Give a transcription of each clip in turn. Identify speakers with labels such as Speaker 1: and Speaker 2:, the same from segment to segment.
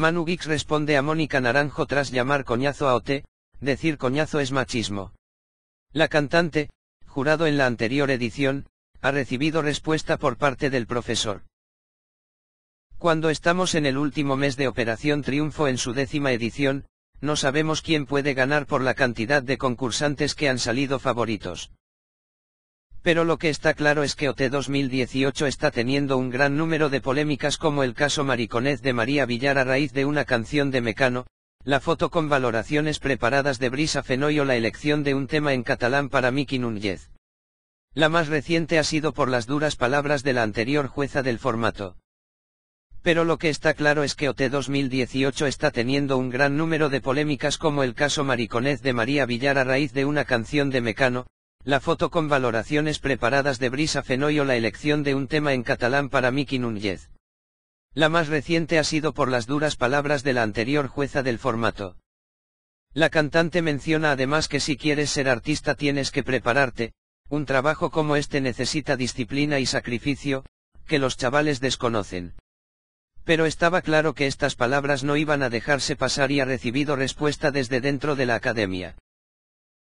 Speaker 1: Manu Gix responde a Mónica Naranjo tras llamar coñazo a OT, decir coñazo es machismo. La cantante, jurado en la anterior edición, ha recibido respuesta por parte del profesor. Cuando estamos en el último mes de Operación Triunfo en su décima edición, no sabemos quién puede ganar por la cantidad de concursantes que han salido favoritos. Pero lo que está claro es que OT 2018 está teniendo un gran número de polémicas como el caso Mariconez de María Villar a raíz de una canción de Mecano, la foto con valoraciones preparadas de Brisa Fenoy o la elección de un tema en catalán para Miki Núñez. La más reciente ha sido por las duras palabras de la anterior jueza del formato. Pero lo que está claro es que OT 2018 está teniendo un gran número de polémicas como el caso Mariconez de María Villar a raíz de una canción de Mecano, la foto con valoraciones preparadas de Brisa Fenoy o la elección de un tema en catalán para Miki Núñez. La más reciente ha sido por las duras palabras de la anterior jueza del formato. La cantante menciona además que si quieres ser artista tienes que prepararte, un trabajo como este necesita disciplina y sacrificio, que los chavales desconocen. Pero estaba claro que estas palabras no iban a dejarse pasar y ha recibido respuesta desde dentro de la academia.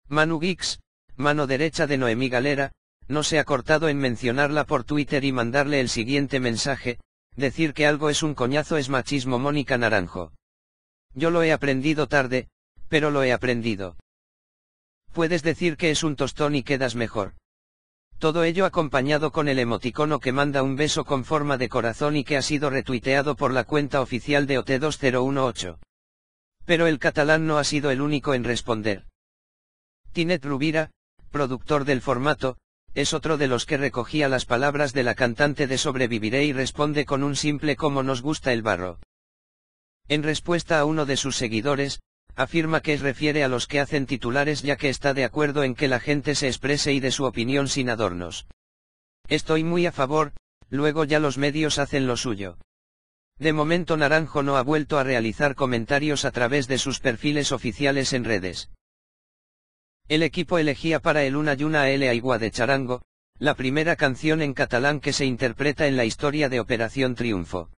Speaker 1: Manu Gix, mano derecha de Noemí Galera, no se ha cortado en mencionarla por Twitter y mandarle el siguiente mensaje, decir que algo es un coñazo es machismo Mónica Naranjo. Yo lo he aprendido tarde, pero lo he aprendido. Puedes decir que es un tostón y quedas mejor. Todo ello acompañado con el emoticono que manda un beso con forma de corazón y que ha sido retuiteado por la cuenta oficial de OT2018. Pero el catalán no ha sido el único en responder. Tinet Rubira, productor del formato, es otro de los que recogía las palabras de la cantante de Sobreviviré y responde con un simple como nos gusta el barro. En respuesta a uno de sus seguidores, afirma que refiere a los que hacen titulares ya que está de acuerdo en que la gente se exprese y de su opinión sin adornos. Estoy muy a favor, luego ya los medios hacen lo suyo. De momento Naranjo no ha vuelto a realizar comentarios a través de sus perfiles oficiales en redes. El equipo elegía para el Una y una L Aigua de Charango, la primera canción en catalán que se interpreta en la historia de Operación Triunfo.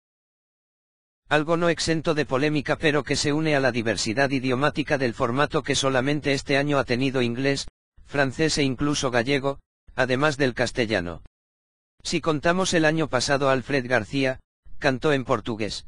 Speaker 1: Algo no exento de polémica pero que se une a la diversidad idiomática del formato que solamente este año ha tenido inglés, francés e incluso gallego, además del castellano. Si contamos el año pasado Alfred García, cantó en portugués.